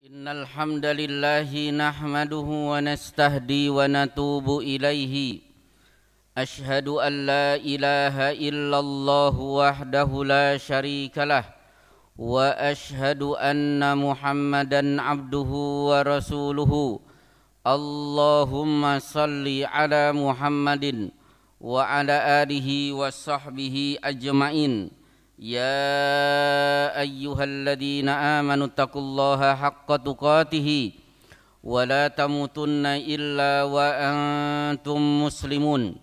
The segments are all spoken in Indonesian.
إن الحمد لله نحمده ونستهدي ونتوب إليه أشهد أن لا إله إلا الله وحده لا شريك له وأشهد أن محمدا عبده ورسوله اللهم صل على محمد وعلى آله وصحبه أجمعين يا ايها الذين امنوا اتقوا الله حق تقاته ولا تموتن الا وانتم مسلمون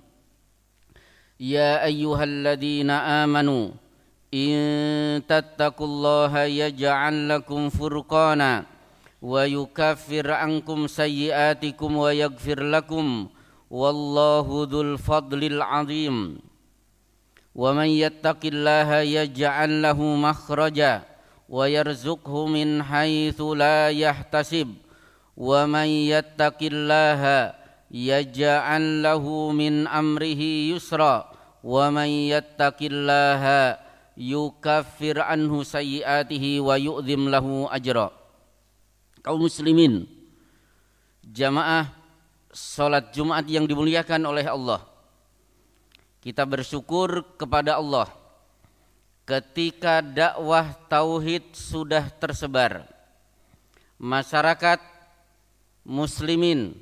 يا ايها الذين امنوا ان تتقوا الله يجعل لكم فرقانا ويكفر عنكم سيئاتكم ويغفر لكم والله ذو الفضل العظيم ومن يتق الله يجعل له مخرجا ويرزقه من حيث لا يحتسب ومن يتق الله يجعل له من امره يسرا ومن يتق الله يكفر عنه سيئاته ويؤذم له lahu ajra. Kaum muslimin, jamaah salat Jumat yang dimuliakan oleh Allah. Kita bersyukur kepada Allah ketika dakwah tauhid sudah tersebar. Masyarakat muslimin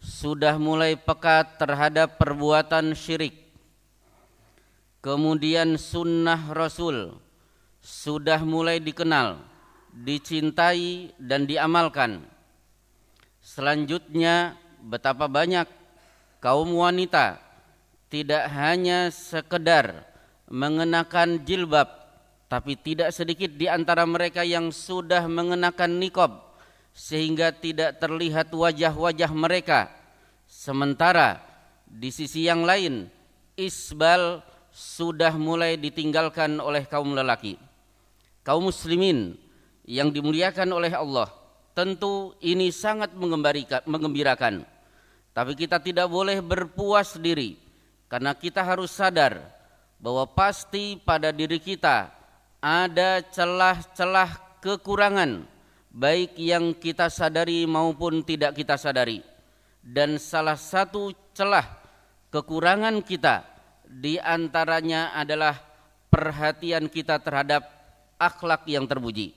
sudah mulai peka terhadap perbuatan syirik. Kemudian sunnah Rasul sudah mulai dikenal, dicintai dan diamalkan. Selanjutnya betapa banyak kaum wanita tidak hanya sekedar mengenakan jilbab tapi tidak sedikit di antara mereka yang sudah mengenakan nikob sehingga tidak terlihat wajah-wajah mereka sementara di sisi yang lain isbal sudah mulai ditinggalkan oleh kaum lelaki kaum muslimin yang dimuliakan oleh Allah tentu ini sangat mengembirakan tapi kita tidak boleh berpuas diri karena kita harus sadar bahwa pasti pada diri kita ada celah-celah kekurangan baik yang kita sadari maupun tidak kita sadari. Dan salah satu celah kekurangan kita di antaranya adalah perhatian kita terhadap akhlak yang terpuji.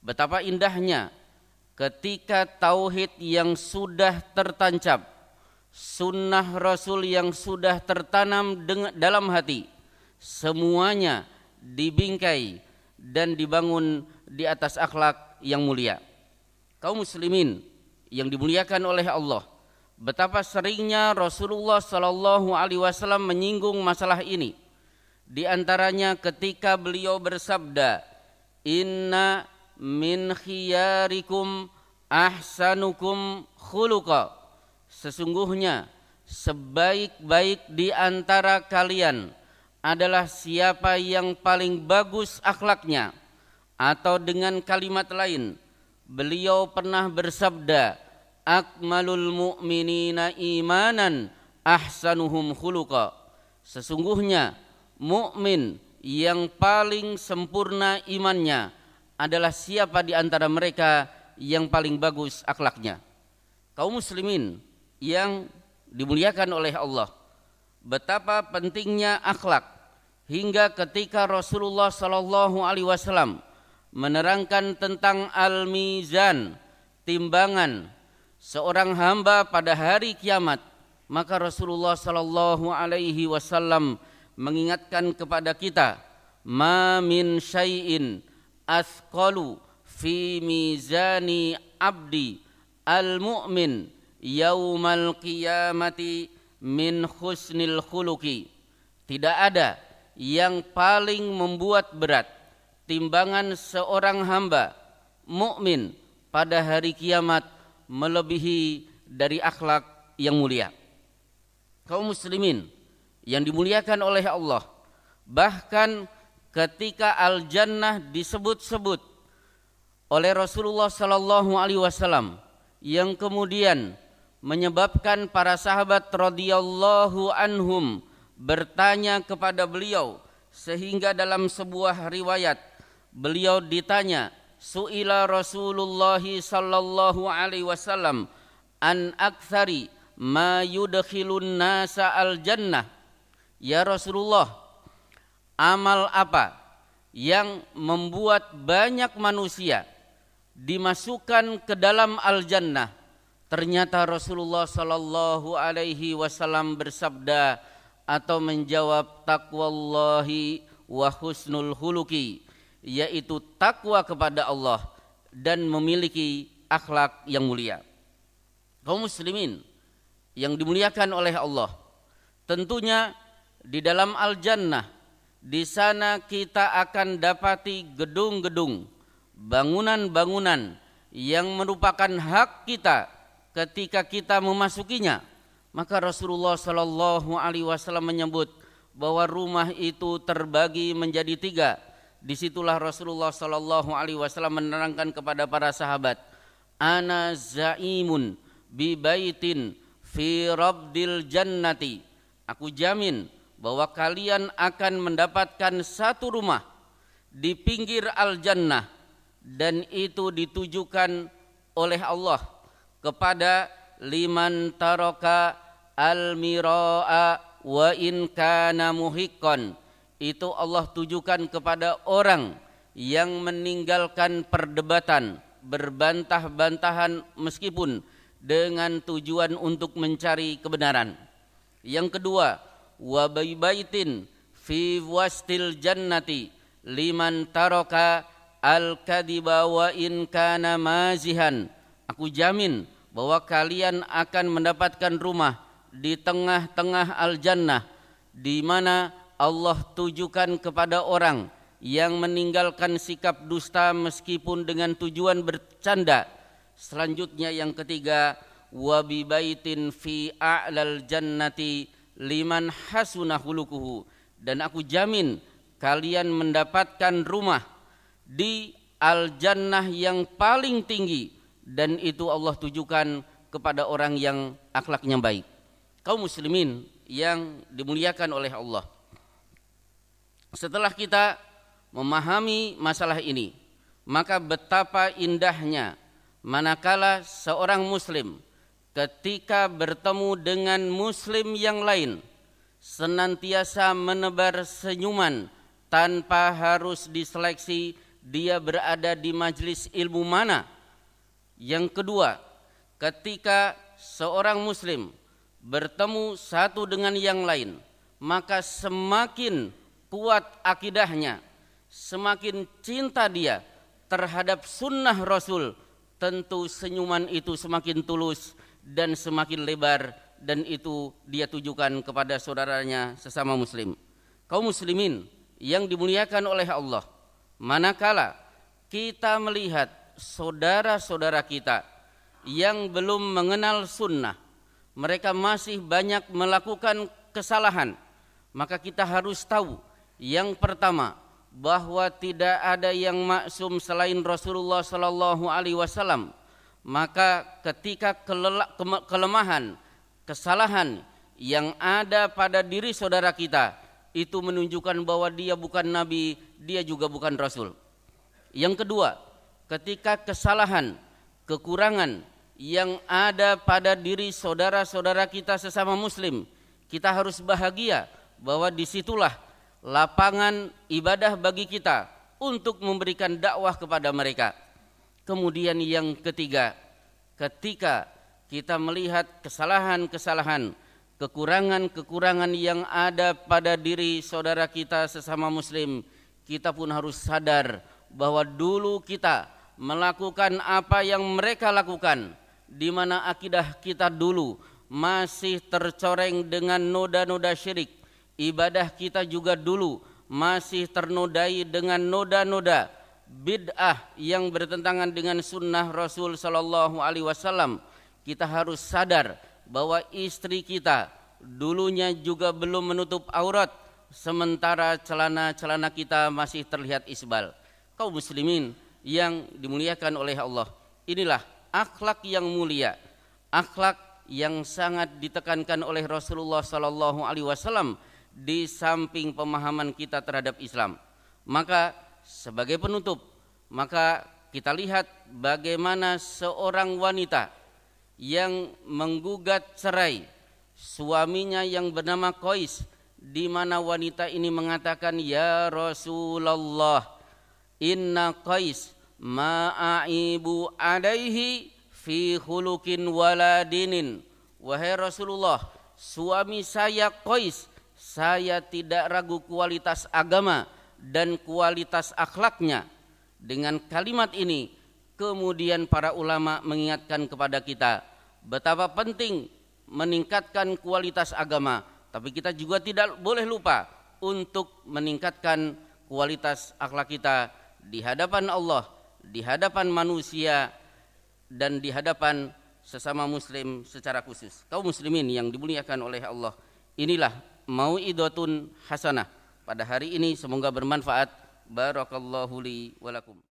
Betapa indahnya ketika tauhid yang sudah tertancap sunnah Rasul yang sudah tertanam dalam hati semuanya dibingkai dan dibangun di atas akhlak yang mulia. Kaum muslimin yang dimuliakan oleh Allah, betapa seringnya Rasulullah Shallallahu Alaihi Wasallam menyinggung masalah ini. Di antaranya ketika beliau bersabda, Inna min khiyarikum ahsanukum khuluqa Sesungguhnya sebaik-baik di antara kalian adalah siapa yang paling bagus akhlaknya atau dengan kalimat lain beliau pernah bersabda akmalul mu'minina imanan ahsanuhum khuluqa sesungguhnya mukmin yang paling sempurna imannya adalah siapa di antara mereka yang paling bagus akhlaknya kaum muslimin yang dimuliakan oleh Allah. Betapa pentingnya akhlak hingga ketika Rasulullah Shallallahu Alaihi Wasallam menerangkan tentang al-mizan timbangan seorang hamba pada hari kiamat maka Rasulullah Shallallahu Alaihi Wasallam mengingatkan kepada kita mamin min syai'in asqalu fi mizani abdi al-mu'min yaumal qiyamati min husnil khuluki. Tidak ada yang paling membuat berat timbangan seorang hamba mukmin pada hari kiamat melebihi dari akhlak yang mulia. Kaum muslimin yang dimuliakan oleh Allah, bahkan ketika al-jannah disebut-sebut oleh Rasulullah sallallahu alaihi wasallam yang kemudian menyebabkan para sahabat radhiyallahu anhum bertanya kepada beliau sehingga dalam sebuah riwayat beliau ditanya suila Rasulullah sallallahu alaihi wasallam an aktsari ma yudkhilun nasa al jannah ya Rasulullah amal apa yang membuat banyak manusia dimasukkan ke dalam al jannah Ternyata Rasulullah Shallallahu Alaihi Wasallam bersabda atau menjawab takwallahi wa husnul huluki yaitu takwa kepada Allah dan memiliki akhlak yang mulia. Kaum muslimin yang dimuliakan oleh Allah, tentunya di dalam al-jannah di sana kita akan dapati gedung-gedung, bangunan-bangunan yang merupakan hak kita ketika kita memasukinya maka Rasulullah Shallallahu Alaihi Wasallam menyebut bahwa rumah itu terbagi menjadi tiga disitulah Rasulullah Shallallahu Alaihi Wasallam menerangkan kepada para sahabat ana zaimun bi baitin fi rabdil jannati aku jamin bahwa kalian akan mendapatkan satu rumah di pinggir al jannah dan itu ditujukan oleh Allah kepada liman taroka al miroa wa in kana muhikon itu Allah tujukan kepada orang yang meninggalkan perdebatan berbantah-bantahan meskipun dengan tujuan untuk mencari kebenaran yang kedua wa baitin fi wastil jannati liman taroka al kadibawa wa in kana mazihan Aku jamin bahwa kalian akan mendapatkan rumah di tengah-tengah al-jannah di mana Allah tujukan kepada orang yang meninggalkan sikap dusta meskipun dengan tujuan bercanda. Selanjutnya yang ketiga, wa bi baitin fi a'lal jannati liman hasuna khuluquhu dan aku jamin kalian mendapatkan rumah di al jannah yang paling tinggi dan itu Allah tujukan kepada orang yang akhlaknya baik. Kaum muslimin yang dimuliakan oleh Allah. Setelah kita memahami masalah ini, maka betapa indahnya manakala seorang muslim ketika bertemu dengan muslim yang lain senantiasa menebar senyuman tanpa harus diseleksi dia berada di majelis ilmu mana yang kedua, ketika seorang muslim bertemu satu dengan yang lain, maka semakin kuat akidahnya, semakin cinta dia terhadap sunnah Rasul, tentu senyuman itu semakin tulus dan semakin lebar dan itu dia tujukan kepada saudaranya sesama muslim. Kaum muslimin yang dimuliakan oleh Allah, manakala kita melihat saudara-saudara kita yang belum mengenal sunnah, mereka masih banyak melakukan kesalahan, maka kita harus tahu yang pertama bahwa tidak ada yang maksum selain Rasulullah Sallallahu Alaihi Wasallam. Maka ketika kelemahan, kesalahan yang ada pada diri saudara kita itu menunjukkan bahwa dia bukan nabi, dia juga bukan rasul. Yang kedua, ketika kesalahan, kekurangan yang ada pada diri saudara-saudara kita sesama muslim, kita harus bahagia bahwa disitulah lapangan ibadah bagi kita untuk memberikan dakwah kepada mereka. Kemudian yang ketiga, ketika kita melihat kesalahan-kesalahan, kekurangan-kekurangan yang ada pada diri saudara kita sesama muslim, kita pun harus sadar bahwa dulu kita melakukan apa yang mereka lakukan di mana akidah kita dulu masih tercoreng dengan noda-noda syirik. Ibadah kita juga dulu masih ternodai dengan noda-noda bid'ah yang bertentangan dengan sunnah Rasul Shallallahu Alaihi Wasallam. Kita harus sadar bahwa istri kita dulunya juga belum menutup aurat, sementara celana-celana kita masih terlihat isbal. Kau muslimin, yang dimuliakan oleh Allah. Inilah akhlak yang mulia, akhlak yang sangat ditekankan oleh Rasulullah Sallallahu Alaihi Wasallam di samping pemahaman kita terhadap Islam. Maka sebagai penutup, maka kita lihat bagaimana seorang wanita yang menggugat cerai suaminya yang bernama Kois. di mana wanita ini mengatakan ya Rasulullah inna qais ma'aibu adaihi fi hulukin waladinin wahai Rasulullah suami saya Qais saya tidak ragu kualitas agama dan kualitas akhlaknya dengan kalimat ini kemudian para ulama mengingatkan kepada kita betapa penting meningkatkan kualitas agama tapi kita juga tidak boleh lupa untuk meningkatkan kualitas akhlak kita di hadapan Allah, di hadapan manusia dan di hadapan sesama muslim secara khusus. Kaum muslimin yang dimuliakan oleh Allah, inilah mau'idatun hasanah. Pada hari ini semoga bermanfaat. Barakallahu li walakum.